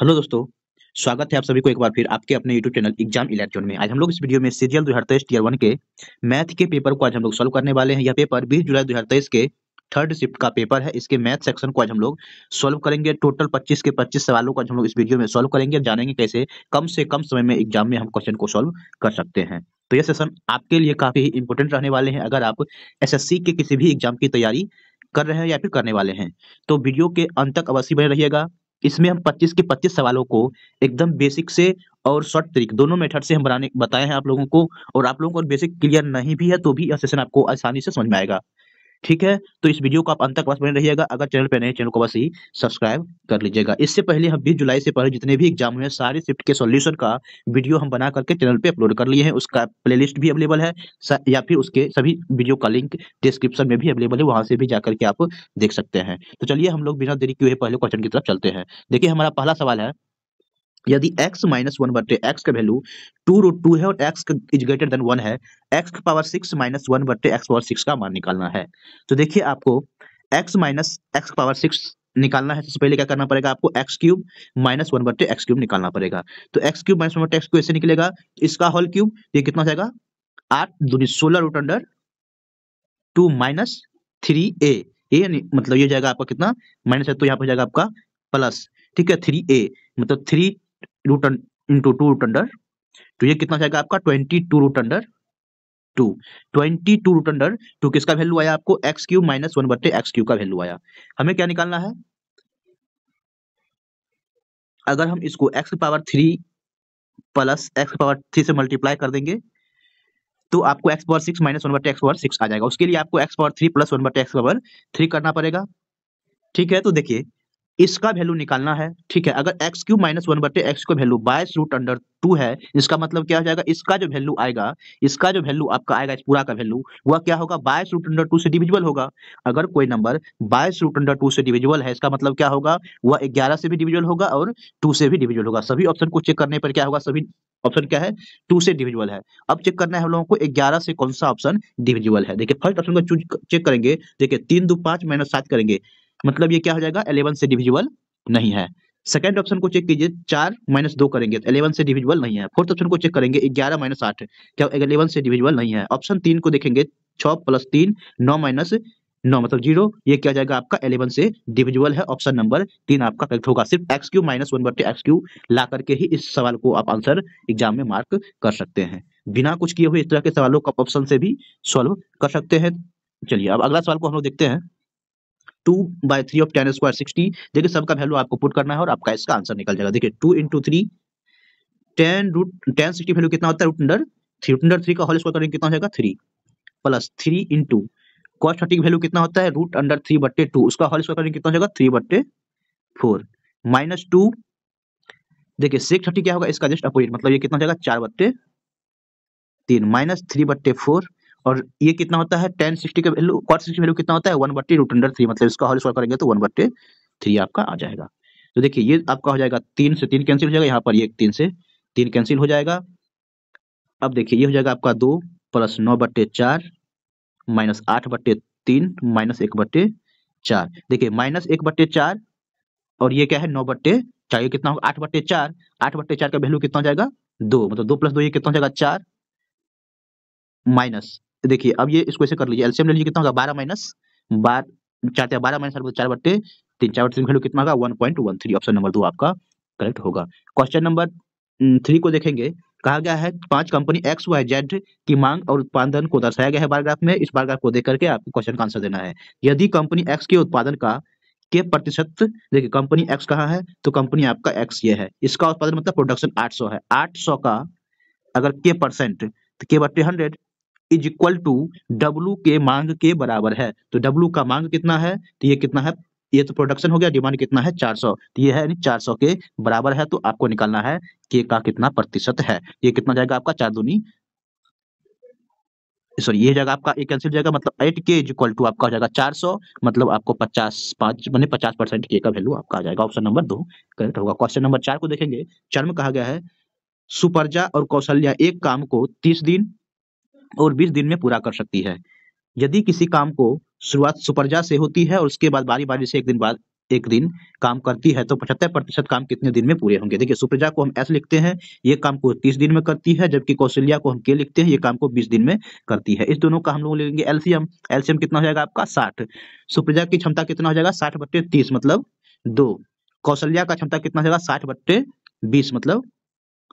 hello दोस्तों स्वागत है आप सभी को एक बार फिर आपके अपने यूट्यूब चैनल एग्जाम इलेक्ट्रॉन में आज हम लोग इस वीडियो में सीरियल दो ईयर वन के मैथ के पेपर को आज हम लोग सॉल्व करने वाले हैं यह पेपर 20 जुलाई दो के थर्ड शिफ्ट का पेपर है इसके मैथ सेक्शन को आज हम लोग सॉल्व करेंगे टोटल 25 के 25 सवालों को आज हम लोग इस वीडियो में सॉल्व करेंगे जानेंगे कैसे कम से कम समय में एग्जाम में हम क्वेश्चन को सॉल्व कर सकते हैं तो यह सेशन आपके लिए काफी इंपॉर्टेंट रहने वाले हैं अगर आप सी के किसी भी एग्जाम की तैयारी कर रहे हैं या फिर करने वाले हैं तो वीडियो के अंत तक अवश्य बने रहिएगा इसमें हम 25 के 25 सवालों को एकदम बेसिक से और शॉर्ट ट्रिक दोनों मेथड से हम बनाने बताए हैं आप लोगों को और आप लोगों को बेसिक क्लियर नहीं भी है तो भी यह सेशन आपको आसानी से समझ में आएगा ठीक है तो इस वीडियो को आप अंत तक बस बने रहिएगा अगर चैनल पर नए चैनल को बस ही सब्सक्राइब कर लीजिएगा इससे पहले हम 20 जुलाई से पहले जितने भी एग्जाम हुए सारे शिफ्ट के सॉल्यूशन का वीडियो हम बना करके चैनल पे अपलोड कर लिए हैं उसका प्लेलिस्ट भी अवेलेबल है या फिर उसके सभी वीडियो का लिंक डिस्क्रिप्शन में भी अवेलेबल है वहां से भी जाकर के आप देख सकते हैं तो चलिए हम लोग बिना देरी के पहले क्वेश्चन की तरफ चलते हैं देखिए हमारा पहला सवाल है यदि x माइनस वन बटे एक्स का वैल्यू टू रूट टू है और x is greater than one है x का पावर सिक्स माइनस वन बटे एक्स पावर सिक्स का मान निकालना है तो देखिए आपको x माइनस एक्स पावर सिक्स निकालना है सबसे पहले क्या करना पड़ेगा आपको एक्स क्यूब माइनस वन बटे एक्स क्यूब निकालना पड़ेगा तो एक्स क्यूब माइनस वन बटे एक्स क्यूब ऐसे निकलेगा इसका होल क्यूब ये कितना हो जाएगा आठ दूनी सोलह root under two minus three A ये मतलब ये जाएगा आपका कितना माइनस है तो यहाँ पर जाएगा आपका प्लस ठीक है थ्री ए मतलब three root into two root under तो ये कितना जाएगा आपका twenty two root under two twenty two root under two किसका वैल्यू आया आपको एक्स क्यू माइनस वन बटे एक्स क्यू का वैल्यू आया हमें क्या निकालना है अगर हम इसको x power three plus x power three से मल्टीप्लाई कर देंगे तो आपको x power six minus one बटे एक्स पावर सिक्स आ जाएगा उसके लिए आपको x power three plus one बटे एक्स पावर थ्री करना पड़ेगा ठीक है तो देखिए इसका वैल्यू निकालना है ठीक है अगर एक्स क्यूब माइनस वन बटे एक्स का वैल्यू बाईस रूट अंडर टू है इसका मतलब क्या हो जाएगा इसका जो वैल्यू आएगा इसका जो वैल्यू आपका आएगा इस पूरा का वैल्यू वह क्या होगा बाईस रूट अंडर टू से डिविजिबल होगा अगर कोई नंबर बाईस रूट अंडर टू से डिविजिबल है इसका मतलब क्या होगा वह ग्यारह से भी डिविजिबल होगा और टू से भी डिविजिबल होगा सभी ऑप्शन को चेक करने पर क्या होगा सभी ऑप्शन क्या है टू से डिविजिबल है अब चेक करना है हम लोगों को ग्यारह से कौन सा ऑप्शन डिविजिबल है देखिए फर्स्ट ऑप्शन को चेक करेंगे देखिए तीन दो पांच माइनस सात करेंगे मतलब ये क्या हो जाएगा एलेवन से डिविजिबल नहीं है सेकेंड ऑप्शन को चेक कीजिए चार माइनस दो करेंगे तो इलेवन से डिविजिबल नहीं है फोर्थ ऑप्शन को चेक करेंगे ग्यारह माइनस आठ क्या इलेवन से डिविजिबल नहीं है ऑप्शन तीन को देखेंगे छः प्लस तीन नौ माइनस नौ मतलब जीरो ये क्या जाएगा आपका एलेवन से डिविजुअल है ऑप्शन नंबर तीन आपका करेक्ट होगा सिर्फ एक्स क्यू माइनस वन बटे एक्स क्यू ला करके ही इस सवाल को आप आंसर एग्जाम में मार्क कर सकते हैं बिना कुछ किए हुए इस तरह के सवालों को ऑप्शन से भी सॉल्व कर सकते हैं चलिए अब अगला सवाल को हम लोग देखते हैं two by three of tan square sixty देखिए सबका वैल्यू आपको पुट करना है और आपका इसका आंसर निकल जाएगा देखिए two into three tan root tan sixty value कितना होता है root under three root under three का होल स्क्वायर करेंगे कितना हो जाएगा three plus three into cos thirty value कितना होता है रूट अंडर थ्री बट्टे टू उसका होल स्क्वायर करेंगे कितना हो जाएगा थ्री बट्टे फोर माइनस टू देखिए सिक्स थर्टी क्या होगा इसका जस्ट अपोजिट मतलब ये कितना हो जाएगा चार बट्टे तीन माइनस थ्री बट्टे फोर और ये कितना होता है टेन सिक्सटी का वैल्यू कॉट सिक्सटी वैल्यू कितना होता है वन बट्टी रूट अंडर थ्री मतलब इसका हॉल स्क्वायर करेंगे तो वन बट्टे थ्री आपका आ जाएगा तो देखिए ये आपका हो जाएगा तीन से तीन कैंसिल हो जाएगा यहाँ पर ये तीन से तीन कैंसिल हो जाएगा अब देखिए ये हो जाएगा आपका दो प्लस नौ बट्टे चार माइनस आठ बट्टे तीन माइनस एक बट्टे चार देखिए माइनस एक बट्टे चार और ये क्या है नौ बट्टे चार ये कितना होगा आठ बट्टे चार आठ बट्टे चार का वैल्यू कितना हो जाएगा दो मतलब दो प्लस दो ये कितना हो जाएगा चार माइनस देखिए अब ये इसको ऐसे कर लीजिए एलसीएम ले लीजिए कितना होगा बारह माइनस बार चार बारह माइनस चार बट्टे तीन चार बट्टे वैल्यू कितना होगा one point one three option number दो आपका करेक्ट होगा क्वेश्चन नंबर थ्री को देखेंगे कहा गया है पांच कंपनी एक्स वाई जेड की मांग और उत्पादन को दर्शाया गया है बारग्राफ में इस बारग्राफ को देख करके आपको क्वेश्चन का आंसर देना है यदि कंपनी एक्स के उत्पादन का के प्रतिशत देखिए कंपनी एक्स कहाँ है तो कंपनी आपका एक्स ये है इसका उत्पादन मतलब प्रोडक्शन आठ है आठ का अगर के परसेंट तो के बट्टे hundred is equal to W के मांग के बराबर है तो डब्लू का मांग कितना है तो ये कितना है ये तो प्रोडक्शन हो गया डिमांड कितना है 400 तो ये है यानी 400 के बराबर है तो आपको निकालना है के का कितना प्रतिशत है ये कितना जाएगा आपका चार दूनी सॉरी ये जगह आपका एक कैंसिल जाएगा मतलब एट के इज इक्वल टू आपका हो जाएगा चार सौ मतलब आपको पचास पाँच मैंने पचास परसेंट के का वैल्यू आपका आ जाएगा ऑप्शन नंबर दो करेक्ट होगा क्वेश्चन नंबर चार को देखेंगे चार में कहा गया है सुपरजा और कौशल्या एक काम को तीस दिन और बीस दिन में पूरा कर सकती है यदि किसी काम को शुरुआत सुपरजा से होती है और उसके बाद बारी बारी से एक दिन बाद एक दिन काम करती है तो पचहत्तर प्रतिशत काम कितने दिन में पूरे होंगे देखिए सुप्रजा को हम एस लिखते हैं ये काम को तीस दिन में करती है जबकि कौशल्या को हम के लिखते हैं ये काम को बीस दिन में करती है इस दोनों का हम लोग लेंगे एलसीएम एलसीएम कितना हो जाएगा आपका साठ सुप्रजा की क्षमता कितना हो जाएगा साठ बट्टे तीस मतलब दो कौशल्या का क्षमता कितना हो जाएगा साठ बट्टे बीस मतलब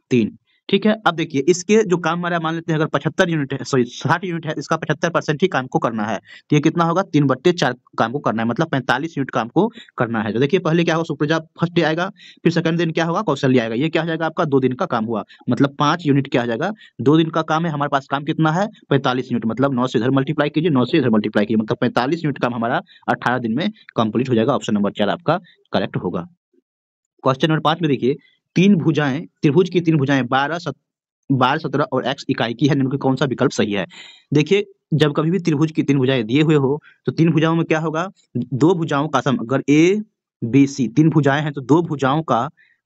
तीन ठीक है अब देखिए इसके जो काम हमारा मान लेते हैं अगर पचहत्तर यूनिट है सॉरी साठ यूनिट है इसका पचहत्तर परसेंट ही काम को करना है तो ये कितना होगा तीन बट्टे चार काम को करना है मतलब पैंतालीस यूनिट काम को करना है तो देखिए पहले क्या होगा सुप्रजा फर्स्ट डे आएगा फिर सेकंड दिन क्या होगा कौशल्य आएगा ये क्या हो जाएगा आपका दो दिन का काम हुआ मतलब पांच यूनिट क्या हो जाएगा दो दिन का काम है हमारे पास काम कितना है पैंतालीस यूनिट मतलब नौ से इधर मल्टीप्लाई कीजिए नौ से इधर मल्टीप्लाई कीजिए मतलब पैंतालीस यूनिट काम हमारा अट्ठारह दिन में कंप्लीट हो जाएगा ऑप्शन नंबर चार आपका करेक्ट होगा क्वेश्चन नंबर पांच में देखिए तीन भुजाएं त्रिभुज की तीन भुजाएं बारह सत, बारह सत्रह और एक्स इकाई की है निम्न कौन सा विकल्प सही है देखिए जब कभी भी त्रिभुज की तीन भुजाएं दिए हुए हो तो तीन भुजाओं में क्या होगा दो भुजाओं का सम अगर ए बी सी तीन भुजाएं हैं तो दो भुजाओं का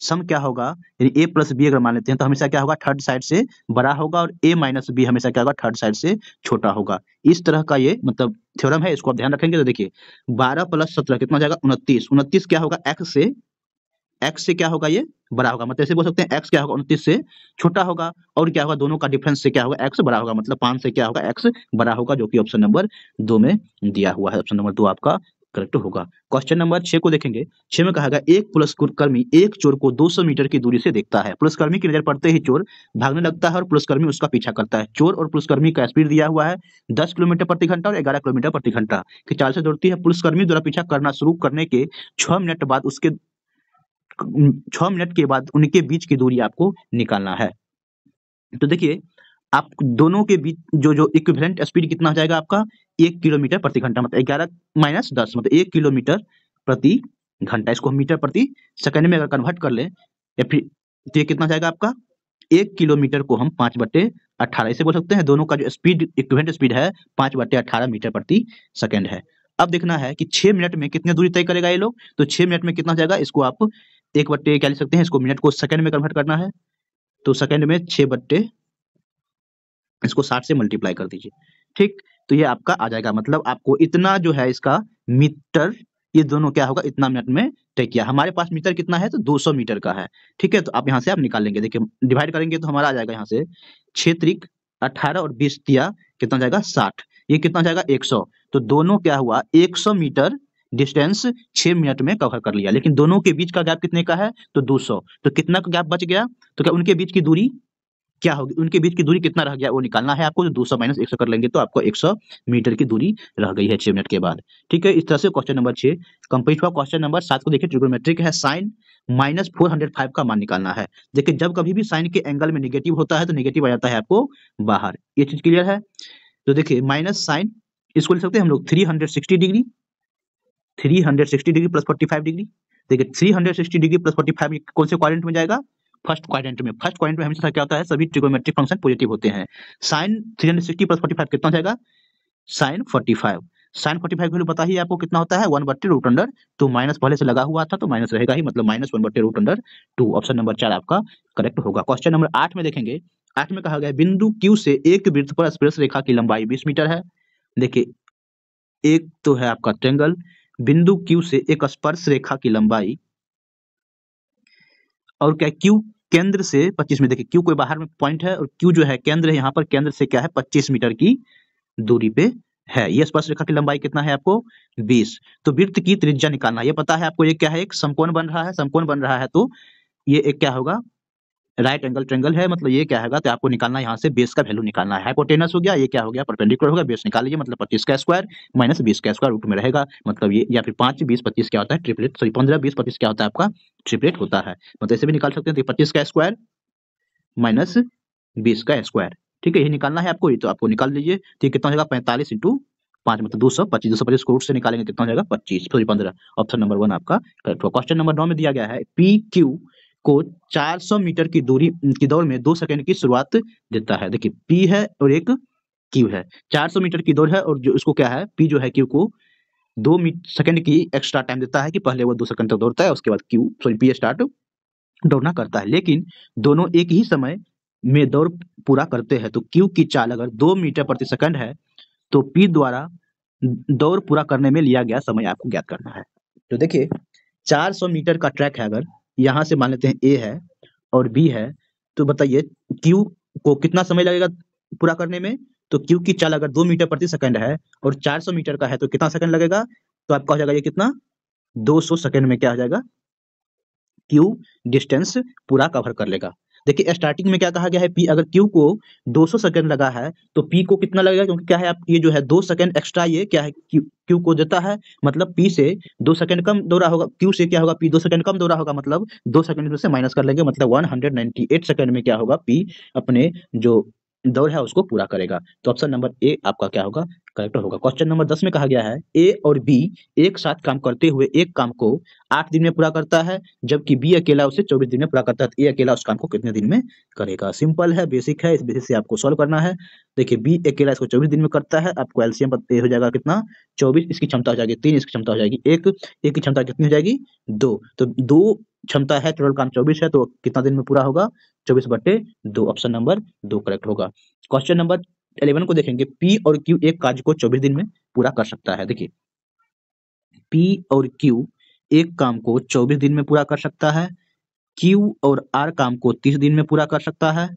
सम क्या होगा यानी ए प्लस बी अगर मान लेते हैं तो हमेशा क्या होगा थर्ड साइड से बड़ा होगा और ए माइनस बी हमेशा क्या होगा थर्ड साइड से छोटा होगा इस तरह का ये मतलब थ्योरम है इसको आप ध्यान रखेंगे तो देखिए बारह प्लस सत्रह कितना जाएगा उनतीस उनतीस क्या होगा एक्स से एक्स से क्या होगा ये बड़ा होगा मतलब ऐसे बोल सकते हैं एक्स क्या होगा उनतीस से छोटा होगा और क्या होगा दोनों का डिफरेंस से क्या होगा एक्स बड़ा होगा मतलब पांच से क्या होगा एक्स बड़ा होगा जो कि ऑप्शन नंबर दो में दिया हुआ है ऑप्शन नंबर दो आपका करेक्ट होगा क्वेश्चन नंबर छह को देखेंगे छह में कहा गया एक पुलिसकर्मी एक चोर को 200 मीटर की दूरी से देखता है पुलिसकर्मी की नजर पड़ते ही चोर भागने लगता है और पुलिसकर्मी उसका पीछा करता है चोर और पुलिसकर्मी का स्पीड दिया हुआ है 10 किलोमीटर प्रति घंटा और 11 किलोमीटर प्रति घंटा की चाल से दौड़ती है पुलिसकर्मी द्वारा पीछा करना शुरू करने के छह मिनट बाद उसके छह मिनट के बाद उनके बीच की दूरी आपको निकालना है तो देखिए आप दोनों के बीच जो जो इक्विवेलेंट स्पीड कितना हो जाएगा आपका एक किलोमीटर प्रति घंटा मतलब ग्यारह माइनस दस मतलब एक किलोमीटर प्रति घंटा इसको मीटर प्रति सेकंड में अगर कन्वर्ट कर ले या फिर तो ये कितना जाएगा आपका एक किलोमीटर को हम पांच बटे अट्ठारह इसे बोल सकते हैं दोनों का जो स्पीड इक्विवेलेंट स्पीड है पांच बटे अट्ठारह मीटर प्रति सेकंड है अब देखना है कि छह मिनट में कितनी दूरी तय करेगा ये लोग तो छह मिनट में कितना जाएगा इसको आप एक बट्टे क्या लिख सकते हैं इसको मिनट को सेकंड में कन्वर्ट करना है तो सेकंड में छह बट्टे इसको साठ से मल्टीप्लाई कर दीजिए ठीक तो ये आपका आ जाएगा मतलब आपको इतना जो है इसका मीटर ये दोनों क्या होगा इतना मिनट में तय किया हमारे पास मीटर कितना है तो 200 मीटर का है ठीक है तो आप यहाँ से आप निकाल लेंगे देखिए डिवाइड करेंगे तो हमारा आ जाएगा यहाँ से क्षेत्रिक अठारह और बीस दिया कितना जाएगा साठ ये कितना जाएगा 100 तो दोनों क्या हुआ 100 मीटर डिस्टेंस छह मिनट में कवर कर लिया लेकिन दोनों के बीच का गैप कितने का है तो 200 तो कितना का गैप बच गया तो क्या उनके बीच की दूरी क्या होगी उनके बीच की दूरी कितना रह गया वो निकालना है आपको तो दो सौ माइनस एक सौ कर लेंगे तो आपको एक सौ मीटर की दूरी रह गई है छह मिनट के बाद ठीक है इस तरह से क्वेश्चन नंबर छह कंप्लीट हुआ क्वेश्चन नंबर सात को देखिए ट्रिग्नोमेट्रिक है sine minus four hundred five का मान निकालना है देखिए जब कभी भी साइन के एंगल में निगेटिव होता है तो निगेटिव आ जाता है आपको बाहर ये चीज क्लियर है तो देखिए माइनस साइन इसको ले सकते हैं हम लोग three hundred sixty degree three hundred sixty degree plus forty five degree देखिए three hundred sixty degree plus forty five कौन से क्वारेंट में जाएगा फर्स्ट क्वारेंट में फर्स्ट क्वारेंट में हमेशा क्या होता है सभी ट्रिगोमेट्रिक फंक्शन पॉजिटिव होते हैं sine three hundred sixty plus forty five कितना जाएगा sine forty five sine forty five value ही आपको कितना होता है वन बट्टे रूट अंडर तो माइनस पहले से लगा हुआ था तो माइनस रहेगा ही मतलब माइनस वन बट्टे root under two option number चार आपका करेक्ट होगा क्वेश्चन नंबर आठ में देखेंगे आठ में कहा गया बिंदु क्यू से एक वृत्त पर स्पर्श रेखा की लंबाई बीस मीटर है देखिए एक तो है आपका ट्रेंगल बिंदु Q से एक स्पर्श रेखा की लंबाई और क्या Q केंद्र से 25 मीटर देखिए Q कोई बाहर में पॉइंट है और Q जो है केंद्र है यहां पर केंद्र से क्या है 25 मीटर की दूरी पे है यह स्पर्श रेखा की लंबाई कितना है आपको 20 तो वृत्त की त्रिज्या निकालना यह पता है आपको ये क्या है एक समकोण बन रहा है समकोण बन रहा है तो ये एक क्या होगा राइट एंगल ट्रेंगल है मतलब ये क्या है तो आपको निकालना यहाँ से बेस का वैल्यू निकालना है हाइपोटेनस हो गया ये क्या हो गया परपेंडिकुलर होगा बेस निकाल लीजिए मतलब पच्चीस का स्क्वायर माइनस बीस का स्क्वायर रूट में रहेगा मतलब ये या फिर पांच बीस पच्चीस क्या होता है ट्रिपलेट सॉरी पंद्रह बीस पच्चीस क्या होता है आपका ट्रिपलेट होता है मतलब ऐसे भी निकाल सकते हैं तो पच्चीस का स्क्वायर माइनस बीस का स्क्वायर ठीक है ये निकालना है आपको ये तो आपको निकाल लीजिए तो ये कितना होगा पैंतालीस इंटू पांच मतलब दो सौ पच्चीस दो सौ पच्चीस करोड़ से निकालेंगे कितना हो जाएगा पच्चीस सॉरी पंद्रह ऑप्शन नंबर वन आपका करेक्ट क्वेश्चन नंबर नौ में दिया गया है पी क्यू को 400 मीटर की दूरी की दौड़ में दो सेकंड की शुरुआत देता है देखिए पी है और एक क्यू है 400 मीटर की दौड़ है और जो इसको क्या है पी जो है क्यू को दो सेकंड की एक्स्ट्रा टाइम देता है कि पहले वो दो सेकंड तक दौड़ता है उसके बाद क्यू सॉरी पी स्टार्ट दौड़ना करता है लेकिन दोनों एक ही समय में दौड़ पूरा करते हैं तो क्यू की चाल अगर दो मीटर प्रति सेकंड है तो पी द्वारा दौड़ पूरा करने में लिया गया समय आपको ज्ञात करना है तो देखिए 400 मीटर का ट्रैक है अगर यहाँ से मान लेते हैं ए है और बी है तो बताइए क्यू को कितना समय लगेगा पूरा करने में तो क्यू की चाल अगर दो मीटर प्रति सेकंड है और 400 मीटर का है तो कितना सेकंड लगेगा तो आपका हो जाएगा ये कितना 200 सेकंड में क्या हो जाएगा क्यू डिस्टेंस पूरा कवर कर लेगा देखिए स्टार्टिंग में क्या कहा गया है पी अगर क्यू को 200 सेकंड लगा है तो पी को कितना लगेगा क्योंकि क्या है आप ये जो है दो सेकंड एक्स्ट्रा ये क्या है क्यू क्यू को देता है मतलब पी से दो सेकंड कम दौरा होगा क्यू से क्या होगा पी दो सेकंड कम दौरा होगा मतलब दो सेकंड से माइनस कर लेंगे मतलब वन सेकंड में क्या होगा पी अपने जो दौर है उसको पूरा करेगा तो ऑप्शन नंबर ए आपका क्या होगा करेक्ट होगा क्वेश्चन नंबर दस में कहा गया है ए और बी एक साथ काम करते हुए एक काम को आठ दिन में पूरा करता है जबकि बी अकेला उसे चौबीस दिन में पूरा करता है ए तो अकेला उस काम को कितने दिन में करेगा सिंपल है बेसिक है इस बेसिस से आपको सॉल्व करना है देखिए बी अकेला इसको चौबीस दिन में करता है आपको एल्सियम पर हो जाएगा कितना चौबीस इसकी क्षमता हो जाएगी तीन इसकी क्षमता हो जाएगी एक एक की क्षमता कितनी हो जाएगी दो तो दो क्षमता है टोटल काम चौबीस है तो कितना दिन में पूरा होगा चौबीस बट्टे दो ऑप्शन नंबर दो करेक्ट होगा क्वेश्चन नंबर इलेवन को देखेंगे पी और क्यू एक कार्य को चौबीस दिन में पूरा कर सकता है देखिए पी और क्यू एक काम को चौबीस दिन में पूरा कर सकता है क्यू और आर काम को तीस दिन में पूरा कर सकता है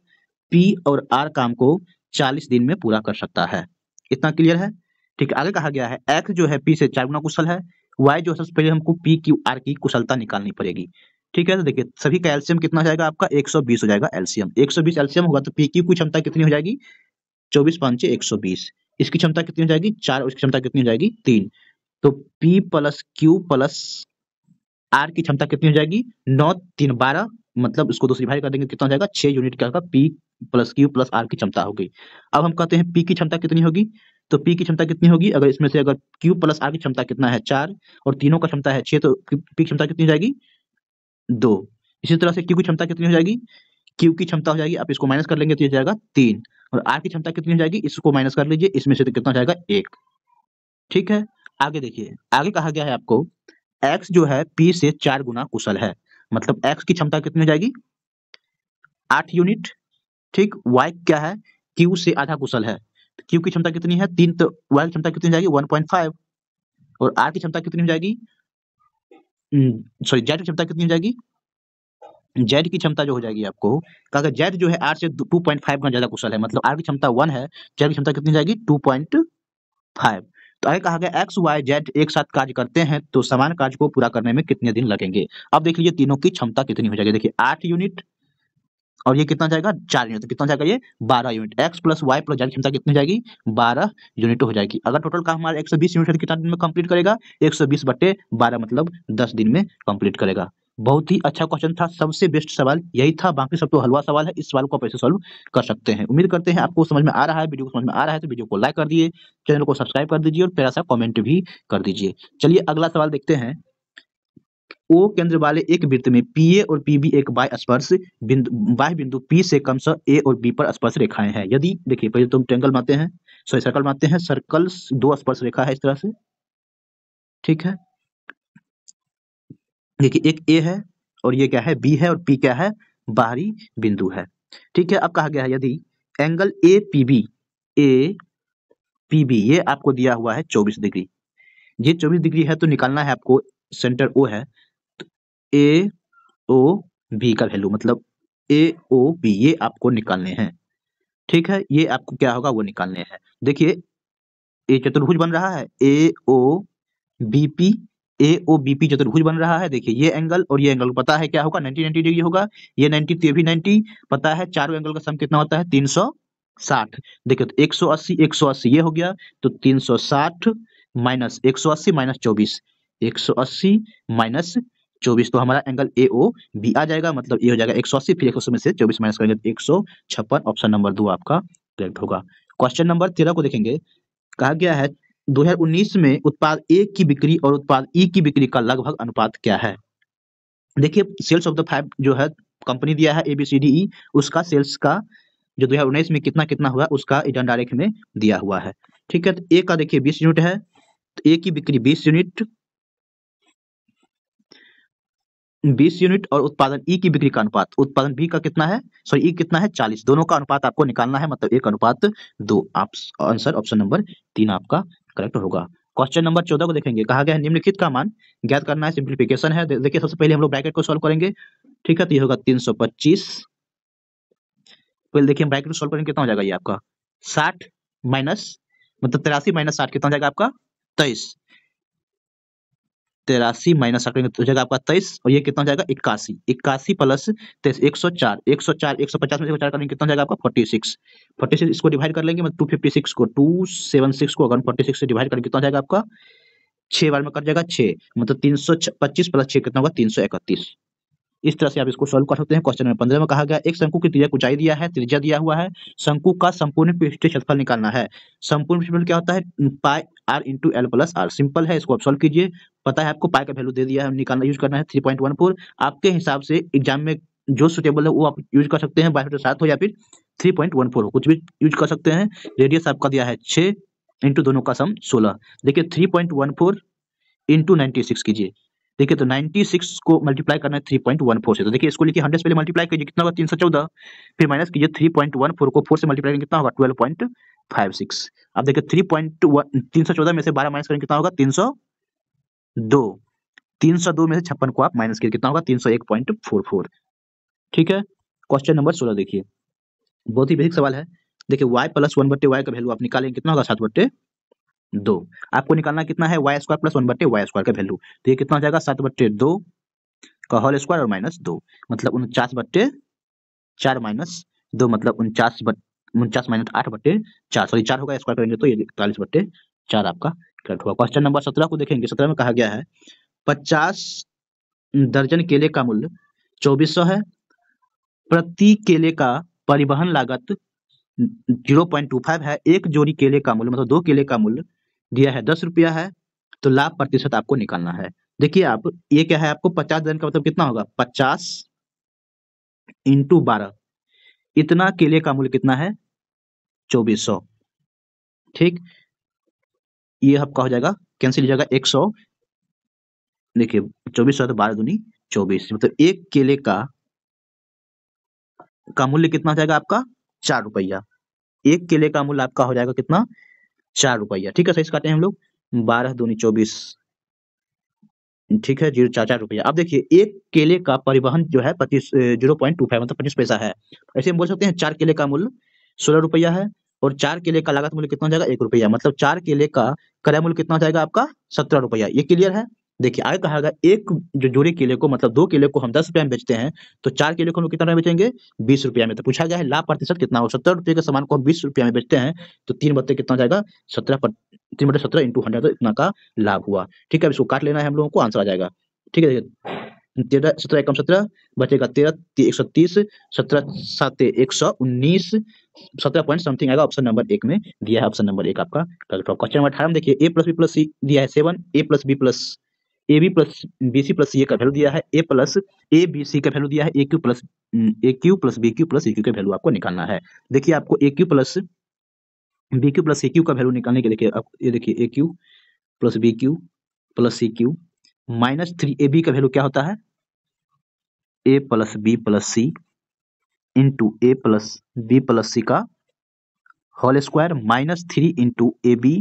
पी और आर काम को चालीस दिन में पूरा कर सकता है इतना क्लियर है ठीक है आगे कहा गया है एक्स जो है पी से चार गुना कुशल है वाई जो है सबसे पहले हमको पी क्यू आर की कुशलता निकालनी पड़ेगी ठीक है तो देखिए सभी का एल्सियम कितना हो जाएगा आपका 120 हो जाएगा एल्सियम 120 एल्सियम होगा तो पी क्यू की क्षमता कितनी हो जाएगी चौबीस पांच एक सौ बीस इसकी क्षमता कितनी हो जाएगी चार उसकी क्षमता कितनी हो जाएगी तीन तो P plus Q plus R की क्षमता कितनी हो जाएगी नौ तीन बारह मतलब इसको दूसरी भाई कर देंगे कितना हो जाएगा छह यूनिट क्या होगा P plus Q plus R की क्षमता होगी अब हम कहते हैं P की क्षमता कितनी होगी तो P की क्षमता कितनी होगी अगर इसमें से अगर Q प्लस आर की क्षमता कितना है चार और तीनों का क्षमता है छह तो P की क्षमता कितनी हो जाएगी दो इसी तरह से क्यू की क्षमता कितनी हो जाएगी क्यू की क्षमता हो जाएगी आप इसको माइनस कर लेंगे तो ये जाएगा तीन और आर की क्षमता कितनी हो जाएगी इसको माइनस कर लीजिए इसमें से तो कितना जाएगा एक ठीक है आगे देखिए आगे कहा गया है आपको एक्स जो है पी से चार गुना कुशल है मतलब एक्स की क्षमता कितनी हो जाएगी आठ यूनिट ठीक वाई क्या है क्यू से आधा कुशल है क्यू की क्षमता कितनी है तीन तो वाई की क्षमता कितनी हो जाएगी वन पॉइंट फाइव और आर की क्षमता कितनी हो जाएगी सॉरी hmm, जेड की क्षमता कितनी हो जाएगी जेड की क्षमता जो हो जाएगी आपको कहा तो जेड जो है आर से टू पॉइंट फाइव गुना ज्यादा कुशल है मतलब आर की क्षमता वन है जेड की क्षमता कितनी जाएगी टू पॉइंट फाइव तो आगे कहा गया एक्स वाई जेड एक साथ कार्य करते हैं तो समान कार्य को पूरा करने में कितने दिन लगेंगे अब देख लीजिए तीनों की क्षमता कितनी हो जाएगी देखिए आठ यूनिट और ये कितना जाएगा चार यूनिट तो कितना जाएगा ये बारह unit X plus Y plus Z क्षमता कितनी जाएगी बारह यूनिट हो जाएगी अगर टोटल काम हमारा एक सौ बीस यूनिट है कितना दिन में कम्प्लीट करेगा एक सौ बीस बटे बारह मतलब दस दिन में कंप्लीट करेगा बहुत ही अच्छा क्वेश्चन था सबसे बेस्ट सवाल यही था बाकी सब तो हलवा सवाल है इस सवाल को आप ऐसे सॉल्व कर सकते हैं उम्मीद करते हैं आपको समझ में आ रहा है वीडियो को समझ में आ रहा है तो वीडियो को लाइक कर दिए चैनल को सब्सक्राइब कर दीजिए और प्यारा सा कॉमेंट भी कर दीजिए चलिए अगला सवाल देखते हैं ओ केंद्र वाले एक वृत्त में पी ए और पी बी एक बाय स्पर्श बिंदु बाह्य बिंदु पी से कम सा ए और बी पर स्पर्श रेखाएं हैं यदि देखिए पहले तो हम ट्रेंगल मानते हैं सॉरी सर्कल मानते हैं सर्कल दो स्पर्श रेखा है इस तरह से ठीक है देखिए एक ए है और ये क्या है बी है और पी क्या है बाहरी बिंदु है ठीक है अब कहा गया है यदि angle A P B A P B ये आपको दिया हुआ है चौबीस डिग्री ये चौबीस डिग्री है तो निकालना है आपको सेंटर ओ है तो ए ओ बी का वैल्यू मतलब ए ओ बी ये आपको निकालने हैं ठीक है ये आपको क्या होगा वो निकालने हैं देखिए ये चतुर्भुज बन रहा है A O B P A O B P चतुर्भुज बन रहा है देखिए ये एंगल और ये एंगल पता है क्या होगा 90 90 डिग्री होगा ये 90 तो ये भी 90 पता है चारों एंगल का सम कितना होता है 360 देखिये तो 180 180 ये हो गया तो 360 माइनस 180 माइनस एक सौ अस्सी माइनस चौबीस तो हमारा एंगल ए ओ बी आ जाएगा मतलब ये हो जाएगा एक सौ अस्सी फिर एक सौ में से चौबीस माइनस करेंगे तो एक सौ छप्पन ऑप्शन नंबर दो आपका करेक्ट होगा क्वेश्चन नंबर तेरह को देखेंगे कहा गया है 2019 में उत्पाद ए की बिक्री और उत्पाद ई e की बिक्री का लगभग अनुपात क्या है देखिए सेल्स ऑफ द फाइव जो है कंपनी दिया है एबीसीडीई e, उसका सेल्स का जो 2019 में कितना कितना हुआ उसका इडन डायरेक्ट में दिया हुआ है ठीक है तो ए का देखिए 20 यूनिट है तो ए की बिक्री 20 यूनिट 20 यूनिट और उत्पादन ई e की बिक्री का अनुपात उत्पादन बी का कितना है सॉरी ई कितना है 40 दोनों का अनुपात आपको निकालना है मतलब एक अनुपात दो आप आंसर ऑप्शन नंबर तीन आपका करेक्ट होगा क्वेश्चन नंबर चौदह को देखेंगे कहा गया है निम्नलिखित का मान ज्ञात करना है सिंप्लीफिकेशन है देखिए सबसे पहले हम लोग ब्रैकेट को सॉल्व करेंगे ठीक है तो ये होगा तीन सौ पच्चीस पहले देखिए ब्रैकेट को सॉल्व करेंगे कितना हो जाएगा ये आपका साठ माइनस मतलब तिरासी माइनस साठ कितना हो जाएगा आपका तेईस तेरासी माइनस करेंगे तो हो जाएगा आपका तेईस और ये कितना हो जाएगा इक्यासी इक्यासी प्लस तेईस एक सौ चार एक सौ चार एक सौ पचास में एक सौ चार करेंगे कितना जाएगा आपका फोर्टी सिक्स फोर्टी सिक्स इसको डिवाइड कर लेंगे मतलब टू फिफ्टी सिक्स को टू सेवन सिक्स को अगर फोर्टी सिक्स से डिवाइड करेंगे कितना जाएगा आपका छः बार में कट जाएगा छः मतलब तीन सौ पच्चीस प्लस छः कितना होगा तीन सौ इकतीस इस तरह से आप इसको सॉल्व कर सकते हैं क्वेश्चन नंबर पंद्रह में कहा गया एक शंकु की त्रिज्या ऊंचाई दिया है त्रिज्या दिया हुआ है शंकु का संपूर्ण पृष्ठ क्षेत्रफल निकालना है संपूर्ण क्षेत्रफल क्या होता है pi R into L plus R simple है इसको आप सॉल्व कीजिए पता है आपको पाई का वैल्यू दे दिया है निकालना यूज करना है थ्री पॉइंट वन फोर आपके हिसाब से एग्जाम में जो सुटेबल है वो आप यूज कर सकते हैं बाईस सात हो या फिर थ्री पॉइंट वन फोर हो कुछ भी यूज कर सकते हैं रेडियस आपका दिया है छः इंटू दोनों का सम सोलह देखिए three point one four into ninety six कीजिए देखिए तो 96 को मल्टीप्लाई करना है 3.14 से तो देखिए इसको लिखिए 100 पहले मल्टीप्लाई कीजिए कितना होगा 314 फिर माइनस कीजिए 3.14 को 4 से मल्टीप्लाई करेंगे कितना होगा 12.56 अब देखिए 3.1 314 में से 12 माइनस करेंगे कितना होगा 302 302 में से छप्पन को आप माइनस कीजिए कितना होगा 301.44 ठीक है क्वेश्चन नंबर सोलह देखिए बहुत ही बेसिक सवाल है देखिए वाई प्लस वन बट्टे वाई का वैल्यू आप निकालेंगे कितना होगा सात बट्टे दो आपको निकालना कितना है वाई स्क्वायर प्लस वन बटे वाई स्क्वायर का वैल्यू तो ये कितना हो जाएगा सात बट्टे दो का होल स्क्वायर और माइनस दो मतलब उनचास बट्टे चार माइनस दो मतलब उनचास बट उनचास माइनस आठ बट्टे चार सॉरी चार होगा स्क्वायर करेंगे तो ये इकतालीस बट्टे चार आपका करेक्ट होगा क्वेश्चन नंबर सत्रह को देखेंगे सत्रह में कहा गया है पचास दर्जन केले का मूल्य चौबीस सौ है प्रति केले का परिवहन लागत जीरो पॉइंट टू फाइव है एक जोड़ी केले का मूल्य मतलब दो केले का मूल्य दिया है दस रुपया है तो लाभ प्रतिशत आपको निकालना है देखिए आप ये क्या है आपको पचास दिन का मतलब कितना होगा पचास इंटू बारह इतना केले का मूल्य कितना है चौबीस सौ ठीक ये आपका हो जाएगा कैंसिल हो जाएगा एक सौ देखिए चौबीस सौ तो बारह दूनी चौबीस मतलब एक केले का का मूल्य कितना हो जाएगा आपका चार रुपया एक केले का मूल्य आपका हो जाएगा कितना चार रुपया ठीक है साइज काटे हम लोग बारह दूनी चौबीस ठीक है जीरो चार चार रुपया अब देखिए एक केले का परिवहन जो है पच्चीस जीरो पॉइंट टू फाइव मतलब पच्चीस पैसा है ऐसे हम बोल सकते हैं चार केले का मूल्य सोलह रुपया है और चार केले का लागत मूल्य कितना जाएगा एक रुपया मतलब चार केले का क्रय मूल्य कितना जाएगा आपका सत्रह रुपया ये क्लियर है देखिए आगे कहा गया एक जो जोड़ी केले को मतलब दो केले को हम दस रुपया में बेचते हैं तो चार केले को हम कितना बेचेंगे बीस रुपया में तो पूछा गया है लाभ प्रतिशत कितना हो सत्तर रुपये के सामान को हम बीस रुपया में बेचते हैं तो तीन बत्ते कितना जाएगा सत्रह तीन बटे सत्रह इंटू हंड्रेड तो इतना का लाभ हुआ ठीक है इसको काट लेना है हम लोगों को आंसर आ जाएगा ठीक है तेरह सत्रह एकम सत्रह बचेगा तेरह एक सौ तीस सत्रह सात एक सौ उन्नीस सत्रह पॉइंट समथिंग आएगा ऑप्शन नंबर एक में दिया है ऑप्शन नंबर एक आपका क्वेश्चन नंबर अठारह में देखिए A plus B plus C दिया है seven A plus B plus A B plus B C plus A का वैल्यू दिया है ए प्लस ए बी सी का वैल्यू दिया है A cube plus A cube plus B cube plus A cube का value आपको निकालना है देखिए आपको A cube plus B cube plus A cube का वैल्यू निकालने के देखिए आप ये देखिए A cube plus B cube plus C cube minus three A B का वैल्यू क्या होता है A plus B plus C into A plus B plus C का whole square minus three into A B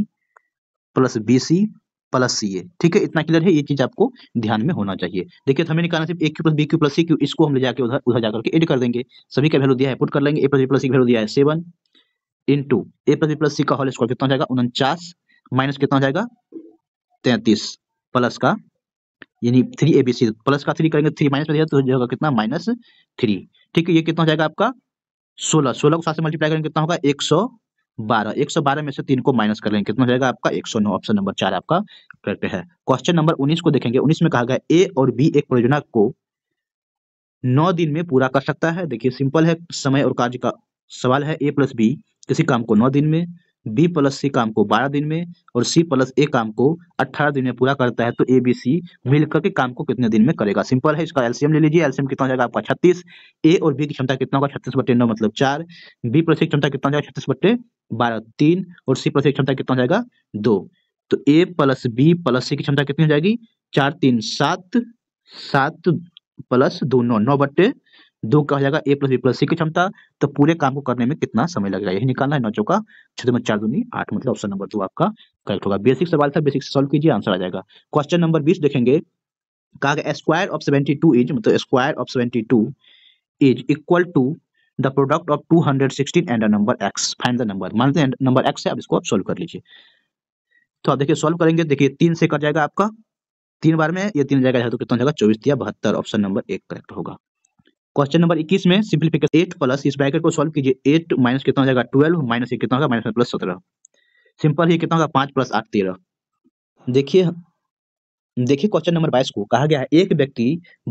plus B C plus C A ठीक है इतना clear है ये चीज आपको ध्यान में होना चाहिए देखिए हमें निकालना सिर्फ A cube plus B cube plus C cube इसको हम ले जाकर उधर उधर जाकर के एड कर देंगे सभी का वैल्यू दिया है पुट कर लेंगे A plus B plus C value दिया है seven into A plus B plus C का होल स्क्वायर कितना जाएगा उनचास माइनस कितना हो जाएगा तैतीस प्लस का यानी three A B C plus का थ्री करेंगे थ्री माइनस में तो जाएगा कितना माइनस थ्री ठीक है ये कितना हो जाएगा आपका सोलह सोलह को सात से मल्टीप्लाई करेंगे कितना होगा एक सौ बारह एक सौ बारह में से तीन को माइनस कर लेंगे कितना जाएगा आपका एक सौ नौ ऑप्शन नंबर चार आपका करेक्ट है क्वेश्चन नंबर उन्नीस को देखेंगे उन्नीस में कहा गया ए और बी एक परियोजना को नौ दिन में पूरा कर सकता है देखिए सिंपल है समय और कार्य का सवाल है ए प्लस बी किसी काम को नौ दिन में बी प्लस सी काम को बारह दिन में और सी प्लस ए काम को अठारह दिन में पूरा करता है तो ए बी सी मिलकर के काम को कितने दिन में करेगा सिंपल है इसका एलसीएम ले लीजिए एलसीएम कितना जाएगा आपका छत्तीस ए और बी की क्षमता कितना होगा छत्तीस बट्टे नौ मतलब चार बी प्लस की क्षमता कितना जाएगा छत्तीस बट्टे बारह तीन और सी प्लस क्षमता कितना जाएगा दो तो A plus B plus C की क्षमता कितनी हो जाएगी चार तीन सात सात प्लस दो नौ नौ बट्टे दो का हो जाएगा A plus B plus C की क्षमता तो पूरे काम को करने में कितना समय लगेगा यही निकालना है नौ का छह में चार दूनी आठ मतलब ऑप्शन नंबर दो आपका करेक्ट होगा बेसिक सवाल था बेसिक सॉल्व कीजिए आंसर आ जाएगा क्वेश्चन नंबर बीस देखेंगे कहा गया square of seventy two is मतलब square of seventy two is equal to the product of two hundred sixteen and number X find the number मानते हैं नंबर एक्स है आप इसको आप सोल्व कर लीजिए तो आप देखिए सॉल्व करेंगे देखिए तीन से कट जाएगा आपका तीन बार में ये तीन जाएगा तो कितना जाएगा चौबीस दिया बहत्तर ऑप्शन नंबर एक करेक्ट होगा क्वेश्चन नंबर 21 में सिंप्लीफिकेशन एट प्लस इस ब्रैकेट को सॉल्व कीजिए एट माइनस कितना हो जाएगा ट्वेल्व माइनस ये कितना होगा माइनस प्लस सत्रह सिंपल ही कितना होगा पांच प्लस आठ तेरह देखिए देखिए क्वेश्चन नंबर बाईस को कहा गया है एक व्यक्ति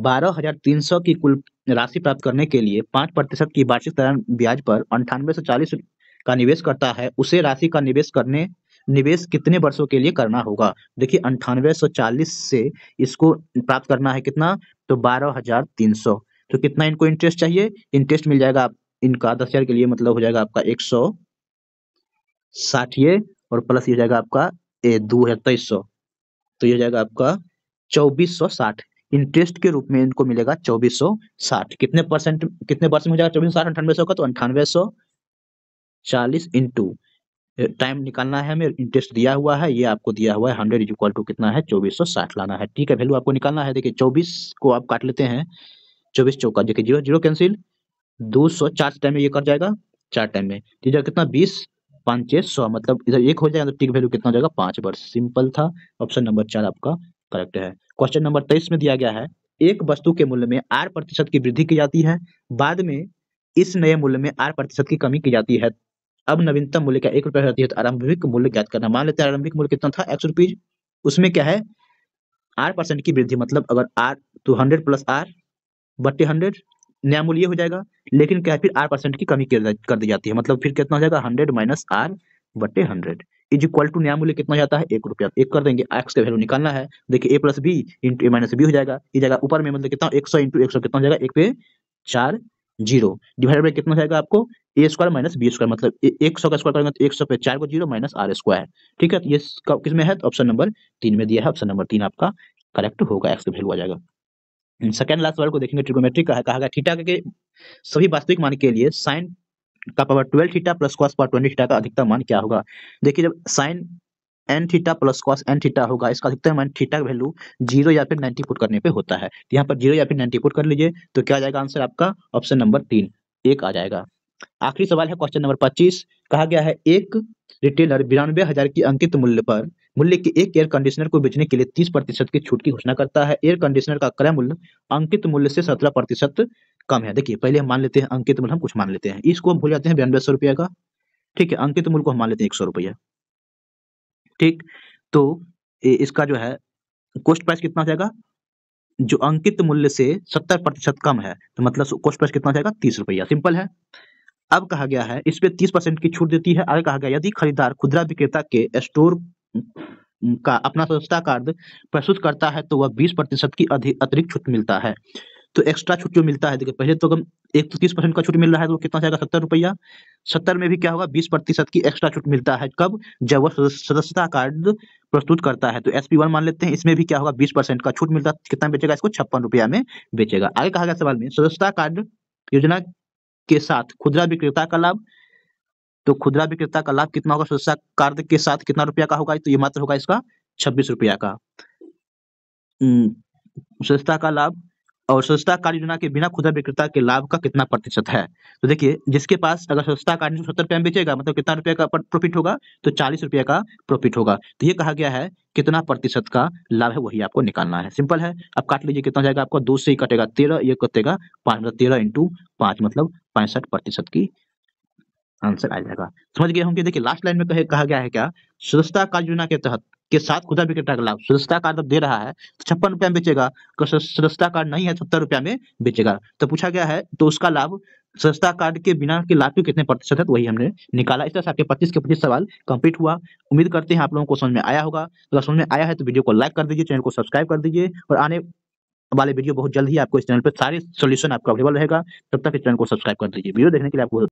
बारह हजार तीन सौ की कुल राशि प्राप्त करने के लिए पांच प्रतिशत की वार्षिक दर ब्याज पर अंठानवे सौ चालीस का निवेश करता है उसे राशि का निवेश करने निवेश कितने वर्षों के लिए करना होगा देखिए अंठानवे सौ चालीस से इसको प्राप्त करना है कितना तो बारह हजार तीन सौ तो कितना इनको इंटरेस्ट चाहिए इंटरेस्ट मिल जाएगा आप इनका दस हजार के लिए मतलब हो जाएगा आपका एक सौ साठ ये और प्लस ये हो जाएगा आपका ए दो हजार तेईस सौ तो ये हो जाएगा आपका चौबीस सौ साठ इंटरेस्ट के रूप में इनको मिलेगा चौबीस सौ साठ कितने परसेंट कितने परसेंट हो जाएगा चौबीस साठ अंठानवे सौ का तो अंठानवे सौ चालीस इंटू टाइम निकालना है हमें इंटरेस्ट दिया हुआ है ये आपको दिया हुआ है हंड्रेड इज इक्वल टू कितना है चौबीस सौ साठ लाना है ठीक है वैल्यू आपको निकालना है देखिए चौबीस को आप काट लेते हैं चौबीस चौका देखिए जीरो जीरो कैंसिल दो सौ चार टाइम में ये कट जाएगा चार टाइम में तो इधर कितना बीस पाँच सौ मतलब इधर एक हो जाएगा तो टिक वैल्यू कितना हो जाएगा पांच बार सिंपल था ऑप्शन नंबर चार आपका करेक्ट है क्वेश्चन नंबर तेईस में दिया गया है एक वस्तु के मूल्य में आर प्रतिशत की वृद्धि की जाती है बाद में इस नए मूल्य में आर प्रतिशत की कमी की जाती है अब नवीनतम मूल्य का एक रुपया रहती है तो आरंभिक मूल्य ज्ञात करना मान लेते हैं आरंभिक मूल्य कितना था एक्स रुपीज उसमें क्या है आर परसेंट की वृद्धि मतलब अगर R two hundred plus R बट्टे हंड्रेड नया मूल्य हो जाएगा लेकिन क्या फिर आर परसेंट की कमी कर दी जाती है मतलब फिर कितना हो जाएगा हंड्रेड माइनस आर बट्टे हंड्रेड इज इक्वल टू नया मूल्य कितना जाता है एक रुपया एक कर देंगे एक्स का वैल्यू निकालना है देखिए A plus B into A minus B हो जाएगा ये जाएगा ऊपर में मतलब कितना एक सौ इंटू एक सौ कितना हो जाएगा एक पे चार जीरो डिवाइड बाई कितना जाएगा आपको A square minus B square मतलब एक सौ का स्क्वायर करेंगे तो एक सौ पे चार को जीरो माइनस आर स्क्वायर ठीक है तो ये किसमें है ऑप्शन तो नंबर तीन में दिया है ऑप्शन नंबर तीन आपका करेक्ट होगा एक्स का वैल्यू आ जाएगा सेकेंड लास्ट वाले को देखेंगे ट्रिगोमेट्रिक का है कहा गया थीटा के सभी वास्तविक मान के लिए साइन का power twelve theta plus cos power twenty theta का अधिकतम मान क्या होगा देखिए जब sine N theta plus cos N theta होगा इसका अधिकतम मान थीटा का वैल्यू जीरो या फिर नाइन्टी पुट करने पे होता है यहाँ पर जीरो या फिर नाइन्टी पुट कर लीजिए तो क्या आ जाएगा आंसर आपका ऑप्शन नंबर तीन एक आ जाएगा आखिरी सवाल है क्वेश्चन नंबर पच्चीस कहा गया है एक रिटेलर बिरानवे हजार की अंकित मूल्य पर मूल्य के एक एयर कंडीशनर को बेचने के लिए तीस प्रतिशत की छूट की घोषणा करता है एयर कंडीशनर का क्रय मूल्य अंकित मूल्य से सत्रह प्रतिशत कम है देखिए पहले हम मान लेते हैं अंकित मूल्य हम कुछ मान लेते हैं इसको हम भूल जाते हैं बयानबे सौ रुपया का ठीक है अंकित मूल्य को हम मान लेते हैं एक सौ रुपया ठीक तो इसका जो है कोस्ट प्राइस कितना हो जाएगा जो अंकित मूल्य से सत्तर प्रतिशत कम है तो मतलब कोस्ट प्राइस कितना जाएगा तीस रुपया सिंपल है अब कहा गया है इस पे तीस परसेंट की छूट देती है आगे कहा गया यदि खरीदार खुदरा विक्रेता के स्टोर का अपना सदस्यता कार्ड प्रस्तुत करता है तो वह बीस प्रतिशत की अतिरिक्त छूट मिलता है तो एक्स्ट्रा छूट जो मिलता है देखिए पहले तो अगर एक सौ तो तीस परसेंट का छूट मिल रहा है तो कितना जाएगा सत्तर रुपया सत्तर में भी क्या होगा बीस प्रतिशत की एक्स्ट्रा छूट मिलता है कब जब वह सदस्यता कार्ड प्रस्तुत करता है तो एस पी वन मान लेते हैं इसमें भी क्या होगा बीस परसेंट का छूट मिलता है कितना बेचेगा इसको छप्पन रुपया में बेचेगा आगे कहा गया सवाल में सदस्यता कार्ड योजना के साथ खुदरा विक्रेता का लाभ तो खुदरा विक्रेता का लाभ कितना होगा सुरक्षा कार्ड के साथ कितना रुपया का होगा तो ये मात्र होगा इसका छब्बीस रुपया का हम्म, स्वच्छता का लाभ और स्वच्छता कार्य योजना के बिना खुदरा विक्रेता के लाभ का कितना प्रतिशत है तो देखिए जिसके पास अगर स्वच्छता कार्य सत्तर रुपया में बेचेगा मतलब कितना रुपया का प्रॉफिट होगा तो चालीस रुपया का प्रॉफिट होगा तो ये कहा गया है कितना प्रतिशत का लाभ है वही आपको निकालना है सिंपल है आप काट लीजिए कितना जाएगा आपको दो से ही कटेगा तेरह ये कटेगा पाँच मतलब तेरह इंटू पाँच मतलब पैंसठ प्रतिशत की आंसर आ जाएगा समझ गए हम कि देखिए लास्ट लाइन में कहे कहा गया है क्या स्वच्छता कार्य योजना के तहत के साथ खुदा विक्रेता का लाभ सदस्यता कार्ड जब दे रहा है तो छप्पन रुपया में बेचेगा स्वच्छता कार्ड नहीं है तो सत्तर रुपया में बेचेगा तो पूछा गया है तो उसका लाभ सदस्यता कार्ड के बिना के लाभ के कितने प्रतिशत है तो वही हमने निकाला इस तरह से आपके पच्चीस के पच्चीस सवाल कंप्लीट हुआ उम्मीद करते हैं आप लोगों को समझ में आया होगा अगर समझ में आया है तो वीडियो को लाइक कर दीजिए चैनल को सब्सक्राइब कर दीजिए और आने वाले वीडियो बहुत जल्द ही आपको इस चैनल पर सारे सोल्यूशन आपका अवेलेबल रहेगा तब तक इस चैनल को सब्सक्राइब कर दीजिए वीडियो देखने के लिए आपको